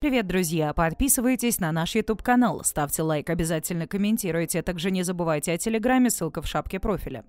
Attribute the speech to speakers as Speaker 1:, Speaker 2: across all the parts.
Speaker 1: Привет, друзья! Подписывайтесь на наш YouTube-канал, ставьте лайк, обязательно комментируйте. а Также не забывайте о Телеграме, ссылка в шапке профиля.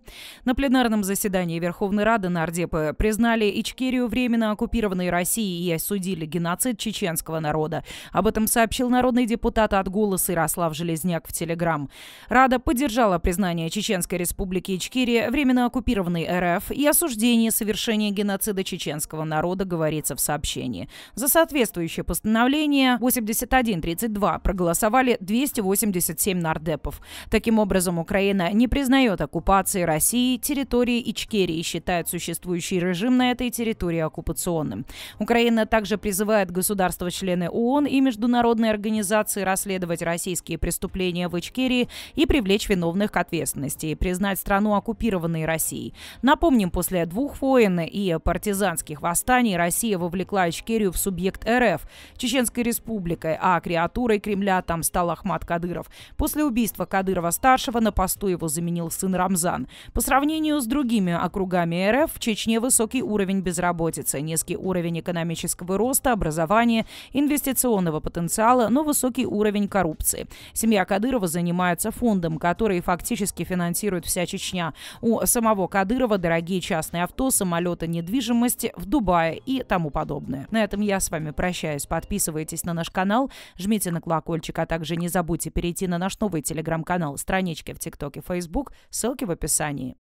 Speaker 1: На пленарном заседании Верховной Рады нардепы признали Ичкерию временно оккупированной Россией и осудили геноцид чеченского народа. Об этом сообщил народный депутат от «Голоса» Ярослав Железняк в Телеграм. Рада поддержала признание Чеченской республики Ичкерия временно оккупированной РФ и осуждение совершения геноцида чеченского народа, говорится в сообщении. За соответствующее постановление постановление 8132 проголосовали 287 нардепов. Таким образом, Украина не признает оккупации России территории Ичкерии и считает существующий режим на этой территории оккупационным. Украина также призывает государства-члены ООН и международные организации расследовать российские преступления в Ичкерии и привлечь виновных к ответственности и признать страну оккупированной Россией. Напомним, после двух войн и партизанских восстаний Россия вовлекла Ичкерию в субъект РФ. Чеченская Чеченской Республикой, а креатурой Кремля там стал Ахмат Кадыров. После убийства Кадырова-старшего на посту его заменил сын Рамзан. По сравнению с другими округами РФ, в Чечне высокий уровень безработицы, низкий уровень экономического роста, образования, инвестиционного потенциала, но высокий уровень коррупции. Семья Кадырова занимается фондом, который фактически финансирует вся Чечня. У самого Кадырова дорогие частные авто, самолеты, недвижимость в Дубае и тому подобное. На этом я с вами прощаюсь. Подписывайтесь подписывайтесь на наш канал, жмите на колокольчик, а также не забудьте перейти на наш новый телеграм-канал, странички в ТикТоке, Facebook, ссылки в описании.